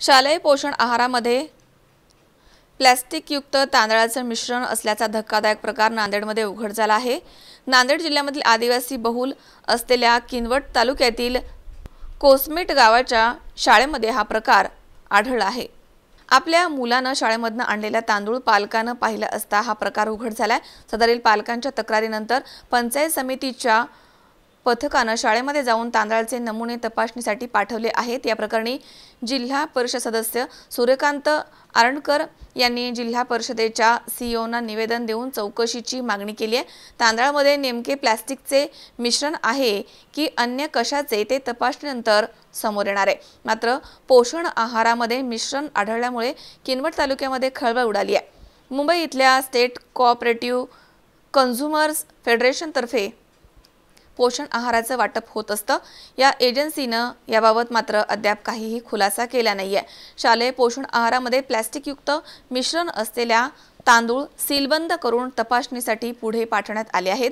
शालेय पोषण आहारामध्ये प्लॅस्टिकयुक्त तांदळाचं मिश्रण असल्याचा धक्कादायक प्रकार नांदेडमध्ये उघड झाला आहे नांदेड जिल्ह्यामधील आदिवासी बहुल असलेल्या किनवट तालुक्यातील कोसमेट गावाच्या शाळेमध्ये हा प्रकार आढळला आहे आपल्या मुलानं शाळेमधनं आणलेला तांदूळ पालकानं पाहिला असता हा प्रकार उघड झाला आहे सदरील पालकांच्या तक्रारीनंतर पंचायत समितीच्या पथकानं शाळेमध्ये जाऊन तांदळाचे नमुने तपासणीसाठी पाठवले आहेत या प्रकरणी जिल्हा परिषद सदस्य सूर्यकांत आरणकर यांनी जिल्हा परिषदेच्या सीईओना e निवेदन देऊन चौकशीची मागणी केली आहे तांदळामध्ये नेमके प्लॅस्टिकचे मिश्रण आहे की अन्य कशाचे ते तपासणीनंतर समोर येणार आहे मात्र पोषण आहारामध्ये मिश्रण आढळल्यामुळे किनवट तालुक्यामध्ये खळबळ उडाली आहे मुंबई इथल्या स्टेट कोऑपरेटिव्ह कन्झ्युमर्स फेडरेशनतर्फे पोषण आहाराचं वाटप होत असतं या एजन्सीनं याबाबत मात्र अद्याप काहीही खुलासा केला नाही आहे शालेय पोषण आहारामध्ये प्लॅस्टिकयुक्त मिश्रण असलेल्या तांदूळ सीलबंद करून तपासणीसाठी पुढे पाठवण्यात आले आहेत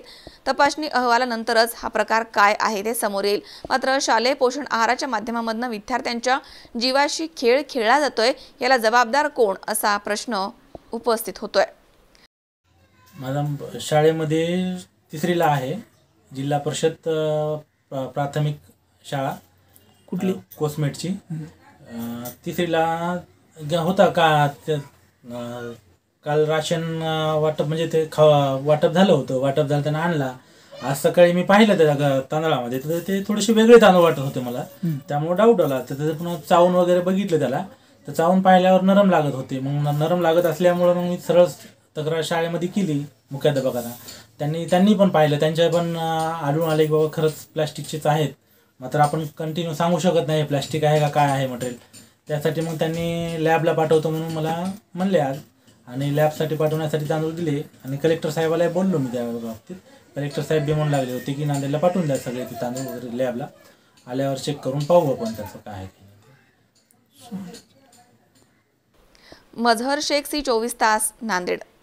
तपासणी अहवालानंतरच हा प्रकार काय आहे ते समोर येईल मात्र शालेय पोषण आहाराच्या माध्यमामधनं विद्यार्थ्यांच्या जीवाशी खेळ खेळला जातोय याला जबाबदार कोण असा प्रश्न उपस्थित होतोय माझा शाळेमध्ये तिसरीला आहे जिल्हा परिषद प्राथमिक शाळा कुठली कोसमेटची तिसरीला होता का काल राशन वाटप म्हणजे ते खा वाटप झालं होतं वाटप झालं त्यांना आणला आज सकाळी मी पाहिलं त्या तांदळामध्ये तर ते थोडेसे वेगळे तांदूळ वाटत होते मला त्यामुळे डाऊट आला तर त्याचं पुन्हा चावून वगैरे बघितलं त्याला तर चावून पाहिल्यावर नरम लागत होते मग नरम लागत असल्यामुळे मग मी सरळ तक्रार शाळेमध्ये केली मुख्याध्यापकांना त्यांनी त्यांनी पण पाहिलं त्यांच्या पण आढळून आले की बाबा खरंच प्लॅस्टिकचेच आहेत मात्र आपण कंटिन्यू सांगू शकत नाही प्लॅस्टिक आहे का काय आहे मटेरियल त्यासाठी मग त्यांनी लॅबला पाठवतो म्हणून मला म्हणले आज आणि लॅबसाठी पाठवण्यासाठी तांदूळ दिले आणि कलेक्टर साहेबाला बोललो मी त्या बाबतीत कलेक्टर साहेब बी म्हणून लागले होते की नांदेडला पाठवून द्या सगळे ते तांदूळ वगैरे लॅबला आल्यावर चेक करून पाहू आपण त्याचं काय आहे मजहर शेख सी चोवीस तास नांदेड